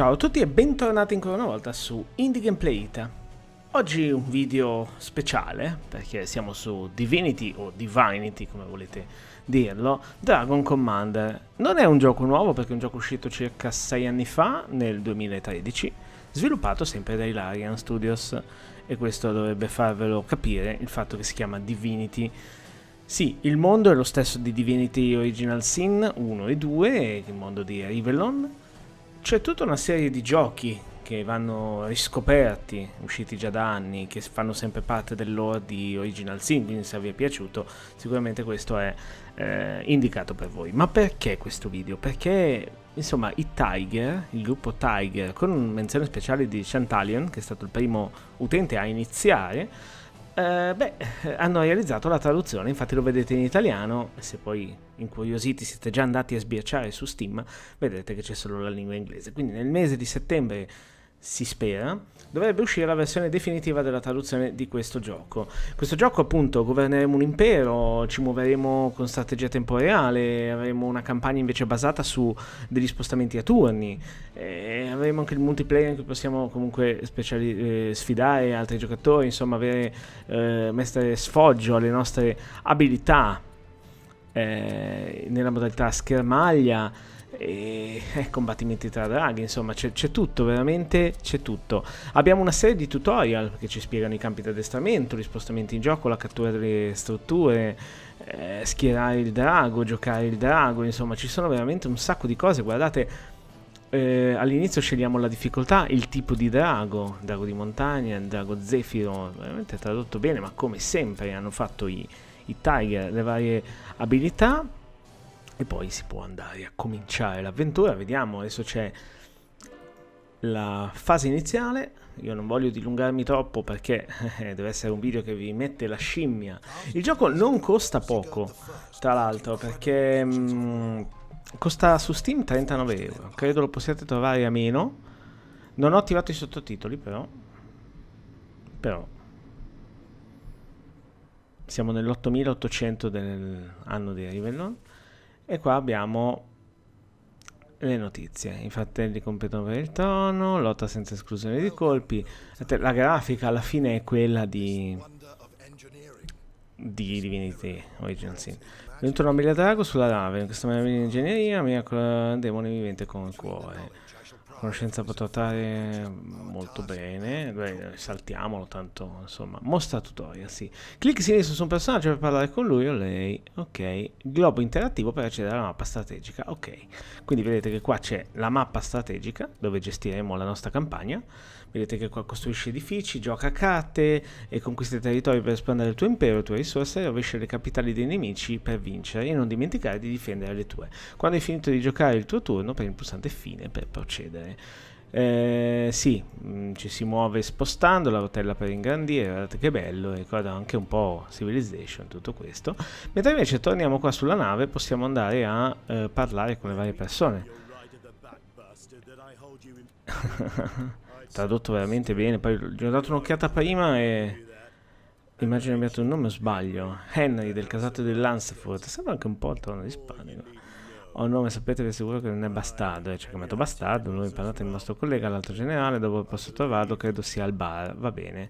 Ciao a tutti e bentornati ancora una volta su Indie Gameplay Ita. Oggi un video speciale, perché siamo su Divinity, o Divinity come volete dirlo, Dragon Commander. Non è un gioco nuovo perché è un gioco uscito circa 6 anni fa, nel 2013, sviluppato sempre dai Larian Studios e questo dovrebbe farvelo capire il fatto che si chiama Divinity. Sì, il mondo è lo stesso di Divinity Original Sin 1 e 2, il mondo di Rivelon, c'è tutta una serie di giochi che vanno riscoperti, usciti già da anni, che fanno sempre parte del di Original Sin, quindi se vi è piaciuto sicuramente questo è eh, indicato per voi. Ma perché questo video? Perché insomma i Tiger, il gruppo Tiger, con menzione speciale di Chantalion, che è stato il primo utente a iniziare, eh, beh, hanno realizzato la traduzione, infatti lo vedete in italiano, se poi incuriositi siete già andati a sbirciare su Steam, vedrete che c'è solo la lingua inglese. Quindi nel mese di settembre si spera, dovrebbe uscire la versione definitiva della traduzione di questo gioco. Questo gioco appunto governeremo un impero, ci muoveremo con strategia temporale, avremo una campagna invece basata su degli spostamenti a turni, eh, avremo anche il multiplayer in cui possiamo comunque speciali- eh, sfidare altri giocatori, insomma avere, eh, mettere sfoggio alle nostre abilità eh, nella modalità schermaglia e eh, combattimenti tra draghi, insomma c'è, tutto, veramente c'è tutto. Abbiamo una serie di tutorial che ci spiegano i campi di addestramento, gli spostamenti in gioco, la cattura delle strutture, eh, schierare il drago, giocare il drago, insomma ci sono veramente un sacco di cose, guardate... Eh, all'inizio scegliamo la difficoltà, il tipo di drago, drago di montagna, drago zefiro, veramente tradotto bene, ma come sempre hanno fatto i, i Tiger, le varie abilità e poi si può andare a cominciare l'avventura. Vediamo, adesso c'è la fase iniziale. Io non voglio dilungarmi troppo perché eh, deve essere un video che vi mette la scimmia. Il gioco non costa poco, tra l'altro, perché mh, mm, costa su Steam 39 euro. Credo lo possiate trovare a meno. Non ho attivato i sottotitoli, però. Però. Siamo nell'8800 dell'anno di Rivellon. E qua abbiamo le notizie. I fratelli competono per il trono, lotta senza esclusione di colpi. La grafica alla fine è quella di di Divinity Origin Sin. Dentro una mela drago sulla nave, in questa maniera di ingegneria, mia demone vivente con il cuore. Conoscenza può trattare molto bene, Beh, saltiamolo tanto, insomma. Mostra tutorial, sì. Clic sinistro su un personaggio per parlare con lui o lei, ok. Globo interattivo per accedere alla mappa strategica, ok. Quindi vedete che qua c'è la mappa strategica, dove gestiremo la nostra campagna. Vedete che qua costruisce edifici, gioca a carte e conquista i territori per espandere il tuo impero, le tue risorse, e rovescia le capitali dei nemici per vincere e non dimenticare di difendere le tue. Quando hai finito di giocare il tuo turno, premi il pulsante fine per procedere. Eh, sì, mh, mm, ci si muove spostando la rotella per ingrandire, guardate che bello, ricorda anche un po' Civilization tutto questo. Mentre invece torniamo qua sulla nave possiamo andare a eh, parlare con le varie persone. Tradotto veramente bene, poi gli ho dato un'occhiata prima e... Immagino abbia abbiate un nome o sbaglio. Henry del casato di Lansford, sembra anche un po' il trono di Spagna. Ho un nome, sapete per sicuro che non è bastardo, eh? ci ha chiamato bastardo, lui parlate il nostro collega, l'altro generale, dopo posso trovarlo credo sia al bar, va bene.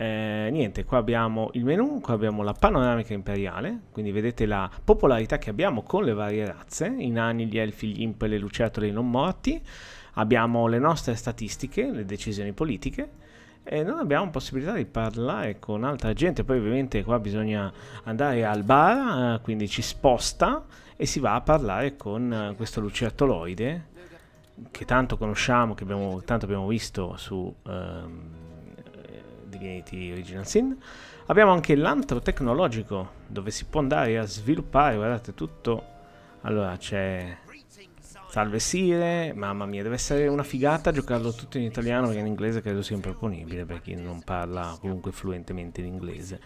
Eh, niente, qua abbiamo il menu, qua abbiamo la panoramica imperiale, quindi vedete la popolarità che abbiamo con le varie razze, i nani, gli elfi, gli imp, le lucertole, i non morti, abbiamo le nostre statistiche, le decisioni politiche, e non abbiamo possibilità di parlare con altra gente, poi ovviamente qua bisogna andare al bar, eh, quindi ci sposta e si va a parlare con eh, questo lucertoloide, che tanto conosciamo, che abbiamo, tanto abbiamo visto su... Um, Divinity Original Sin. Abbiamo anche l'antro tecnologico dove si può andare a sviluppare, guardate tutto. Allora c'è Salve Sire, mamma mia, deve essere una figata giocarlo tutto in italiano perché in inglese credo sia improponibile per chi non parla comunque fluentemente l'inglese.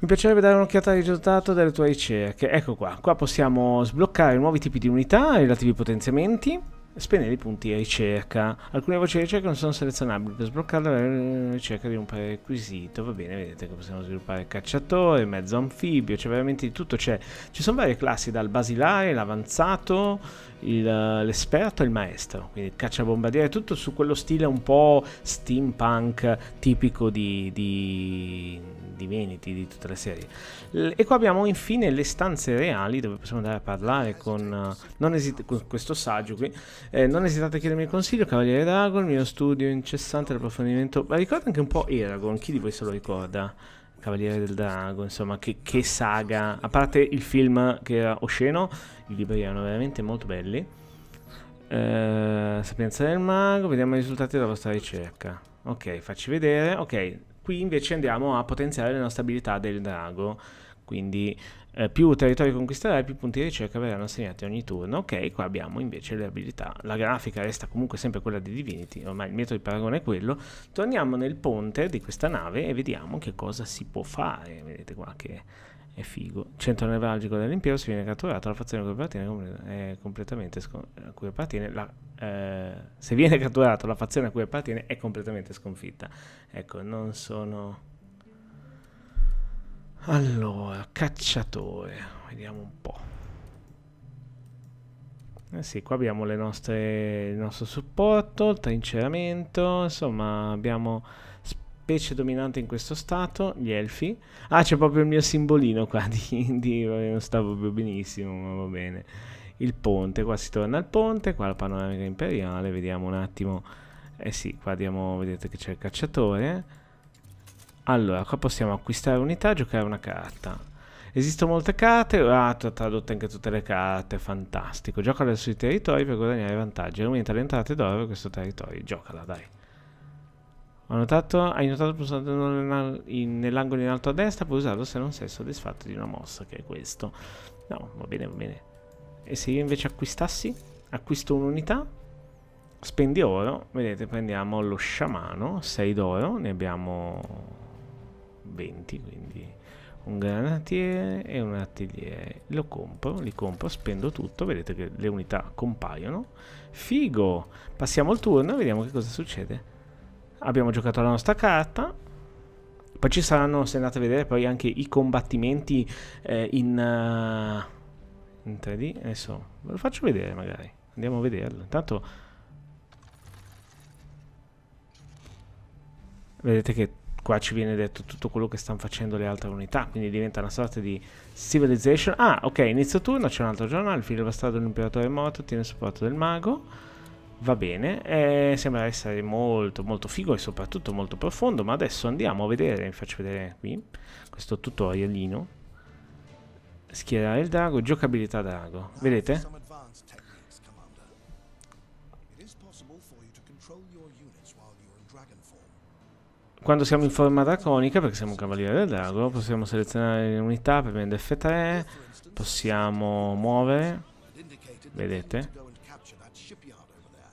Mi piacerebbe dare un'occhiata al risultato delle tue ricerche. Ecco qua, qua possiamo sbloccare nuovi tipi di unità e relativi potenziamenti. Spendere i punti ricerca. Alcune voci di ricerca non sono selezionabili. Per sbloccarle, la ricerca di un prerequisito. Va bene, vedete che possiamo sviluppare cacciatore, mezzo anfibio, C'è cioè veramente di tutto c'è. Ci sono varie classi, dal basilare, l'avanzato, l'esperto e il maestro. Quindi cacciabombardiere, tutto su quello stile un po' steampunk tipico di, di Veneti di tutta la serie. E qua abbiamo infine le stanze reali dove possiamo andare a parlare con, esit- con questo saggio qui. Eh, non esitate a chiedermi il consiglio, Cavaliere Drago, il mio studio incessante l'approfondimento. Ma ricorda anche un po' Eragon, chi di voi se lo ricorda? Cavaliere del Drago, insomma, che, che saga. A parte il film che era osceno, i libri erano veramente molto belli. Eh, sapienza del mago, vediamo i risultati della vostra ricerca. Ok, facci vedere. Ok, qui invece andiamo a potenziare la nostra abilità del drago quindi eh, più territori conquisterai, più punti di ricerca verranno assegnati ogni turno. Ok, qua abbiamo invece le abilità. La grafica resta comunque sempre quella di Divinity, ormai il metodo di paragone è quello. Torniamo nel ponte di questa nave e vediamo che cosa si può fare. Vedete qua che è figo. Centro nevralgico dell'impero si viene catturato la fazione a cui appartiene è completamente a cui appartiene la eh, se viene catturato la fazione a cui appartiene è completamente sconfitta. Ecco, non sono allora, cacciatore, vediamo un po'. Eh sì, qua abbiamo le nostre, il nostro supporto, il trinceramento, insomma abbiamo specie dominante in questo stato, gli elfi. Ah, c'è proprio il mio simbolino qua, di, di, non sta proprio benissimo, ma va bene. Il ponte, qua si torna al ponte, qua la panoramica imperiale, vediamo un attimo. Eh sì, qua diamo, vedete che c'è il cacciatore. Allora, qua possiamo acquistare unità, e giocare una carta. Esistono molte carte, ah, tu tradotto anche tutte le carte, fantastico. Giocala sui territori per guadagnare vantaggi. Aumenta le entrate d'oro per questo territorio. Giocala, dai. Ho notato, hai notato il pulsante nell'angolo in alto a destra, puoi usarlo se non sei soddisfatto di una mossa, che è questo. No, va bene, va bene. E se io invece acquistassi? Acquisto un'unità, spendi oro, vedete prendiamo lo sciamano, 6 d'oro, ne abbiamo 20 quindi un granatiere e un artigliere lo compro, li compro, spendo tutto vedete che le unità compaiono figo, passiamo il turno e vediamo che cosa succede abbiamo giocato la nostra carta poi ci saranno, se andate a vedere, poi anche i combattimenti eh, in, uh, in 3D. Adesso ve lo faccio vedere magari. Andiamo a vederlo. Intanto... Vedete che qua ci viene detto tutto quello che stanno facendo le altre unità, quindi diventa una sorta di civilization. Ah, ok, inizio turno, c'è un altro giornale, il figlio bastardo dell'imperatore è morto, tiene il supporto del mago, va bene, eh, sembra essere molto molto figo e soprattutto molto profondo, ma adesso andiamo a vedere, vi faccio vedere qui, questo tutorialino, schierare il drago, giocabilità drago, vedete? Quando siamo in forma draconica, perché siamo un cavaliere del drago, possiamo selezionare le unità per prendere F3, possiamo muovere, vedete?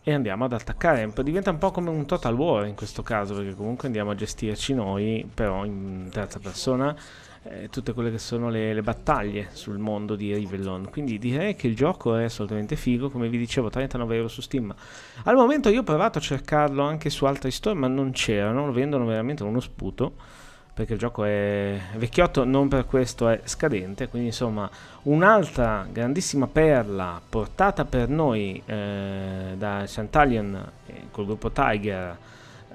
E andiamo ad attaccare, diventa un po' come un Total War in questo caso, perché comunque andiamo a gestirci noi, però in terza persona, eh, tutte quelle che sono le, le, battaglie sul mondo di Rivellon. Quindi direi che il gioco è assolutamente figo, come vi dicevo, 39 euro su Steam. Al momento io ho provato a cercarlo anche su altri store, ma non c'erano, lo vendono veramente uno sputo perché il gioco è vecchiotto, non per questo è scadente, quindi insomma un'altra grandissima perla portata per noi eh, da Chantalion eh, col gruppo Tiger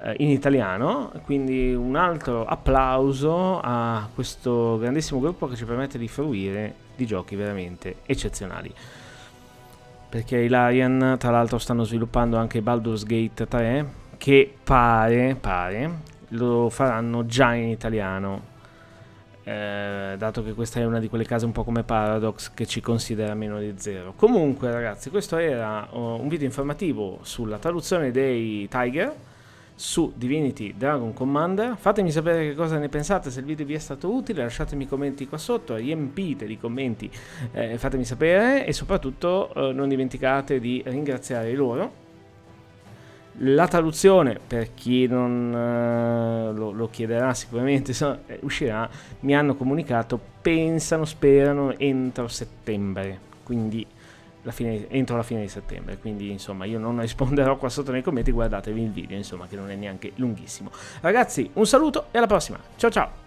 eh, in italiano, quindi un altro applauso a questo grandissimo gruppo che ci permette di fruire di giochi veramente eccezionali. Perché i Larian tra l'altro stanno sviluppando anche Baldur's Gate 3 che pare, pare lo faranno già in italiano. Eh, dato che questa è una di quelle case un po' come Paradox che ci considera meno di zero. Comunque ragazzi questo era oh, un video informativo sulla traduzione dei Tiger su Divinity Dragon Commander. Fatemi sapere che cosa ne pensate, se il video vi è stato utile, lasciatemi commenti qua sotto, riempite di commenti, eh, fatemi sapere e soprattutto eh, non dimenticate di ringraziare loro. La traduzione, per chi non eh, lo, lo, chiederà sicuramente, so, eh, uscirà, mi hanno comunicato, pensano, sperano, entro settembre. Quindi la fine, entro la fine di settembre. Quindi, insomma, io non risponderò qua sotto nei commenti. Guardatevi il video, insomma, che non è neanche lunghissimo. Ragazzi, un saluto e alla prossima. Ciao ciao!